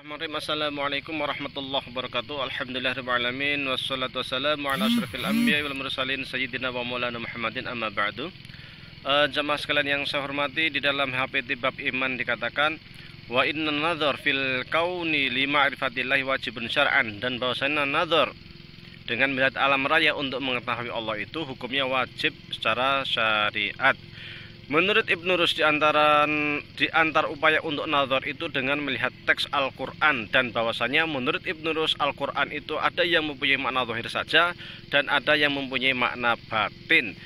Bismillahirrahmanirrahim Assalamualaikum warahmatullahi wabarakatuh Alhamdulillah alamin Wassalatu wassalamu ala asrafil anbiya wal mursalin Sayyidina wa maulana Muhammadin amma ba'du uh, Jamaah sekalian yang saya hormati Di dalam HPT Bab Iman dikatakan Wa inna nadhar fil kauni arifatillahi wajibun syar'an Dan bahwasanya nadhar Dengan melihat alam raya untuk mengetahui Allah itu Hukumnya wajib secara syariat Menurut Ibnu Rus di, antara di antar upaya untuk nazar itu dengan melihat teks Al-Quran dan bahwasanya menurut Ibnu Rus Al-Quran itu ada yang mempunyai makna zahir saja dan ada yang mempunyai makna batin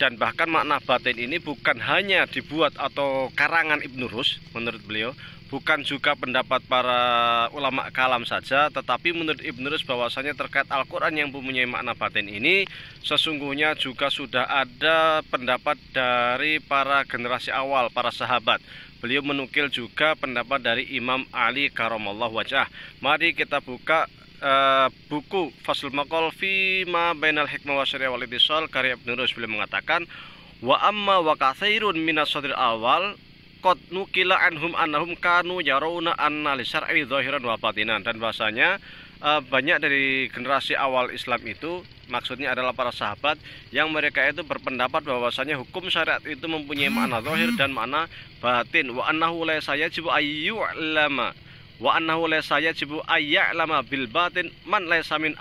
dan bahkan makna batin ini bukan hanya dibuat atau karangan Ibnu Rus menurut beliau bukan juga pendapat para ulama kalam saja tetapi menurut Ibnu Rus bahwasanya terkait Al-Qur'an yang mempunyai makna batin ini sesungguhnya juga sudah ada pendapat dari para generasi awal para sahabat Beliau menukil juga pendapat dari Imam Ali karomallahu Wajah Mari kita buka Eh, buku Fasul Makol fi ma bainal hikmah wa syariah wal itisal karya Ibnu Beliau mengatakan wa amma wa katsirun minas sadril awal qad nukila anhum annahum kanu yarawna anna li syar'i zahiran wa batinan dan bahasanya uh, banyak dari generasi awal Islam itu maksudnya adalah para sahabat yang mereka itu berpendapat bahwasanya hukum syariat itu mempunyai makna zahir dan makna batin wa annahu la yajibu ayyu'lama lama wa annahu laysa yajibu ayya'lama bil batin man laysa min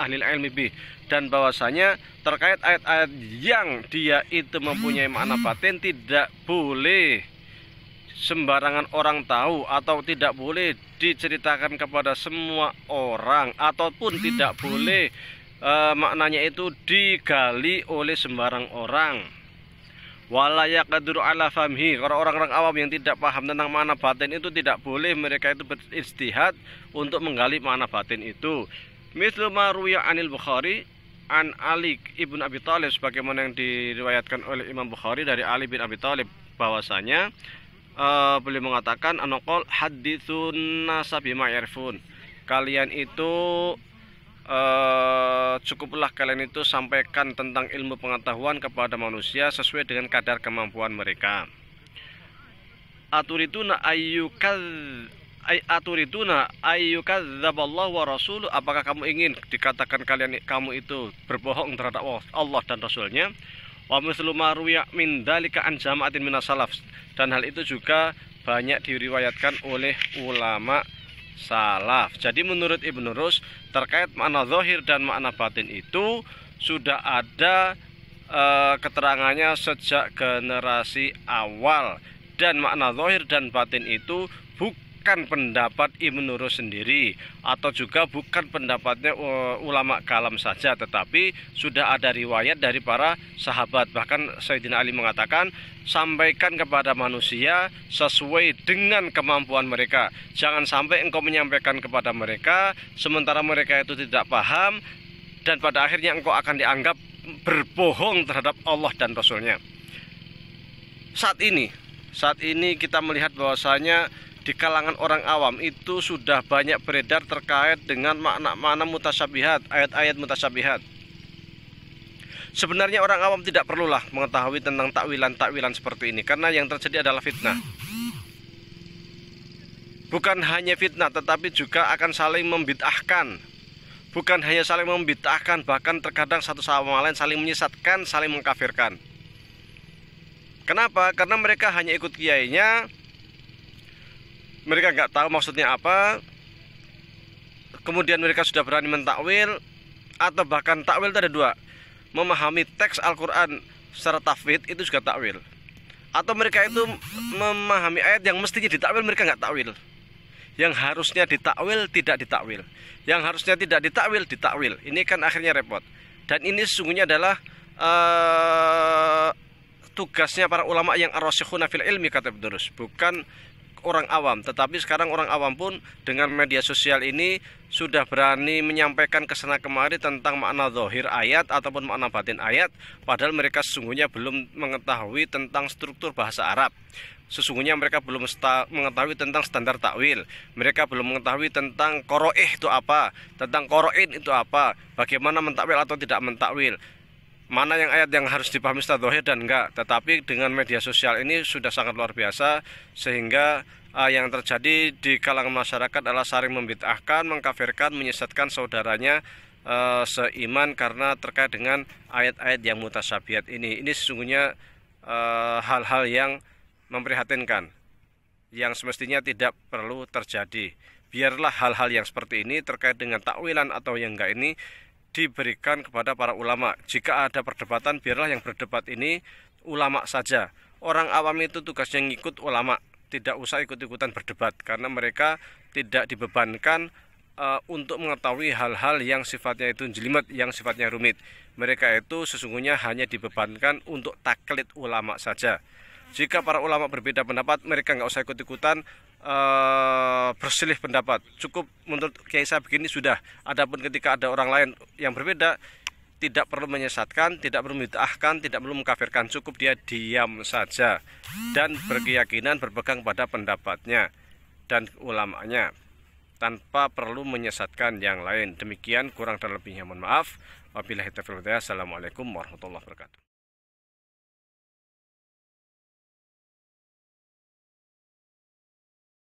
dan bahwasanya terkait ayat-ayat yang dia itu mempunyai makna batin tidak boleh sembarangan orang tahu atau tidak boleh diceritakan kepada semua orang ataupun tidak boleh uh, maknanya itu digali oleh sembarang orang walaya ala famhi kalau orang-orang awam yang tidak paham tentang mana batin itu tidak boleh mereka itu beristihad untuk menggali mana batin itu mislu maruya anil bukhari an Ali ibn Abi Thalib sebagaimana yang diriwayatkan oleh Imam Bukhari dari Ali bin Abi Thalib bahwasanya uh, beliau mengatakan anokol hadithun nasabima irfun kalian itu eh, cukuplah kalian itu sampaikan tentang ilmu pengetahuan kepada manusia sesuai dengan kadar kemampuan mereka aturiduna ayyukadz ay aturiduna ayyukadziballahu wa rasuluh apakah kamu ingin dikatakan kalian kamu itu berbohong terhadap Allah dan rasulnya wa mislu ma min dalika an jama'atin minas salaf dan hal itu juga banyak diriwayatkan oleh ulama salaf. Jadi menurut Ibnu Rus terkait makna zohir dan makna batin itu sudah ada e, keterangannya sejak generasi awal dan makna zohir dan batin itu bukan bukan pendapat Ibnu sendiri atau juga bukan pendapatnya e, ulama kalam saja tetapi sudah ada riwayat dari para sahabat bahkan Sayyidina Ali mengatakan sampaikan kepada manusia sesuai dengan kemampuan mereka jangan sampai engkau menyampaikan kepada mereka sementara mereka itu tidak paham dan pada akhirnya engkau akan dianggap berbohong terhadap Allah dan Rasulnya saat ini saat ini kita melihat bahwasanya di kalangan orang awam itu sudah banyak beredar terkait dengan makna-makna mutasyabihat, ayat-ayat mutasyabihat. Sebenarnya orang awam tidak perlulah mengetahui tentang takwilan-takwilan seperti ini karena yang terjadi adalah fitnah. Bukan hanya fitnah tetapi juga akan saling membid'ahkan. Bukan hanya saling membid'ahkan bahkan terkadang satu sama lain saling menyesatkan, saling mengkafirkan. Kenapa? Karena mereka hanya ikut kiainya, mereka nggak tahu maksudnya apa kemudian mereka sudah berani mentakwil atau bahkan takwil itu ada dua memahami teks Al-Quran secara tafwid itu juga takwil atau mereka itu memahami ayat yang mestinya ditakwil mereka nggak takwil yang harusnya ditakwil tidak ditakwil yang harusnya tidak ditakwil ditakwil ini kan akhirnya repot dan ini sesungguhnya adalah uh, tugasnya para ulama yang arosikhuna fil ilmi kata Rus. bukan orang awam tetapi sekarang orang awam pun dengan media sosial ini sudah berani menyampaikan kesana kemari tentang makna zohir ayat ataupun makna batin ayat padahal mereka sesungguhnya belum mengetahui tentang struktur bahasa Arab sesungguhnya mereka belum mengetahui tentang standar takwil mereka belum mengetahui tentang koroih itu apa tentang koroin itu apa bagaimana mentakwil atau tidak mentakwil mana yang ayat yang harus dipahami secara dohir dan enggak tetapi dengan media sosial ini sudah sangat luar biasa sehingga uh, yang terjadi di kalangan masyarakat adalah saring membid'ahkan, mengkafirkan, menyesatkan saudaranya uh, seiman karena terkait dengan ayat-ayat yang mutasyabihat ini. Ini sesungguhnya eh, hal-hal uh, hal -hal yang memprihatinkan yang semestinya tidak perlu terjadi. Biarlah hal-hal yang seperti ini terkait dengan takwilan atau yang enggak ini diberikan kepada para ulama. Jika ada perdebatan, biarlah yang berdebat ini ulama saja. Orang awam itu tugasnya ngikut ulama, tidak usah ikut-ikutan berdebat karena mereka tidak dibebankan uh, untuk mengetahui hal-hal yang sifatnya itu jelimet, yang sifatnya rumit. Mereka itu sesungguhnya hanya dibebankan untuk taklid ulama saja. Jika para ulama berbeda pendapat, mereka nggak usah ikut-ikutan uh, bersilih pendapat. Cukup menurut Kiai saya begini sudah. Adapun ketika ada orang lain yang berbeda, tidak perlu menyesatkan, tidak perlu mitahkan tidak perlu mengkafirkan, cukup dia diam saja dan berkeyakinan berpegang pada pendapatnya dan ulamanya tanpa perlu menyesatkan yang lain. Demikian kurang dan lebihnya mohon maaf. Wabillahi taufiq Assalamualaikum warahmatullahi wabarakatuh.